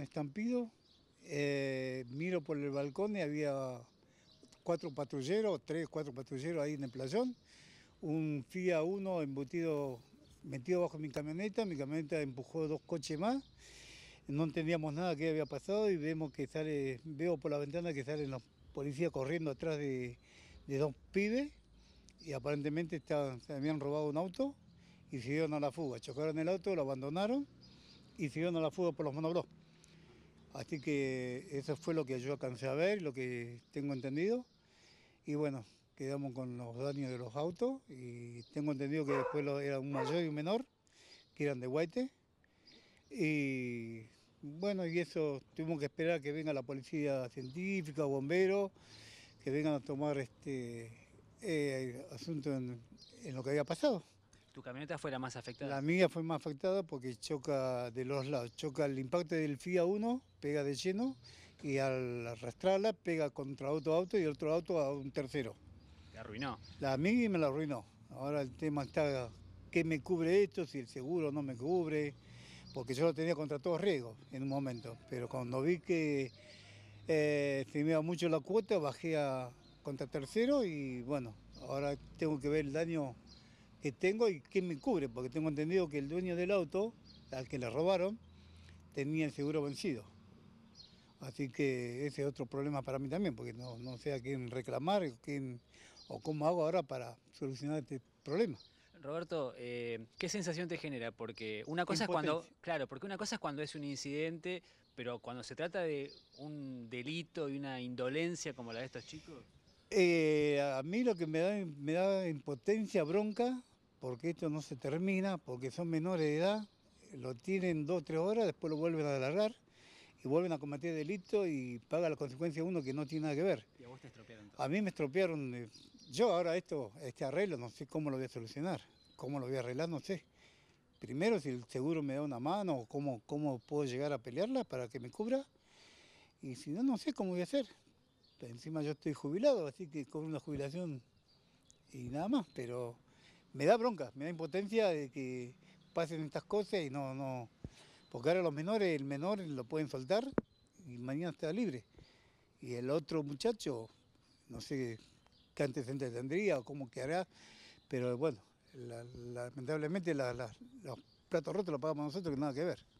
estampido, eh, miro por el balcón y había cuatro patrulleros, tres, cuatro patrulleros ahí en el playón, un fia 1 embutido, metido bajo mi camioneta, mi camioneta empujó dos coches más, no entendíamos nada que había pasado y vemos que sale, veo por la ventana que salen los policías corriendo atrás de, dos pibes y aparentemente estaban, se habían robado un auto y siguieron a la fuga, chocaron el auto, lo abandonaron y siguieron a la fuga por los manobros. Así que eso fue lo que yo alcancé a ver, lo que tengo entendido. Y bueno, quedamos con los daños de los autos y tengo entendido que después era un mayor y un menor, que eran de Guaite. Y bueno, y eso tuvimos que esperar que venga la policía científica, bomberos, que vengan a tomar este eh, asunto en lo que había pasado. ¿Tu camioneta fue la más afectada? La mía fue más afectada porque choca de los lados. Choca el impacto del FIA 1, pega de lleno, y al arrastrarla pega contra otro auto y otro auto a un tercero. ¿La arruinó? La mía me la arruinó. Ahora el tema está, ¿qué me cubre esto? Si el seguro no me cubre, porque yo lo tenía contra todos riesgos en un momento. Pero cuando vi que eh, se me iba mucho la cuota, bajé a, contra tercero y bueno, ahora tengo que ver el daño que tengo y quién me cubre, porque tengo entendido que el dueño del auto, al que le robaron, tenía el seguro vencido. Así que ese es otro problema para mí también, porque no, no sé a quién reclamar quién, o cómo hago ahora para solucionar este problema. Roberto, eh, ¿qué sensación te genera? Porque una cosa es cuando, claro, porque una cosa es cuando es un incidente, pero cuando se trata de un delito y una indolencia como la de estos chicos. Eh, a mí lo que me da, me da impotencia, bronca, porque esto no se termina, porque son menores de edad, lo tienen dos o tres horas, después lo vuelven a alargar y vuelven a cometer delito y paga la consecuencia uno que no tiene nada que ver. ¿Y a vos te estropearon? A mí me estropearon. Eh, yo ahora esto, este arreglo, no sé cómo lo voy a solucionar, cómo lo voy a arreglar, no sé. Primero, si el seguro me da una mano, o cómo, cómo puedo llegar a pelearla para que me cubra. Y si no, no sé cómo voy a hacer. Encima yo estoy jubilado, así que cobro una jubilación y nada más, pero me da bronca, me da impotencia de que pasen estas cosas y no, no, porque ahora los menores, el menor lo pueden soltar y mañana está libre. Y el otro muchacho, no sé qué antecedentes tendría o cómo quedará, pero bueno, lamentablemente los platos rotos los pagamos nosotros que nada que ver.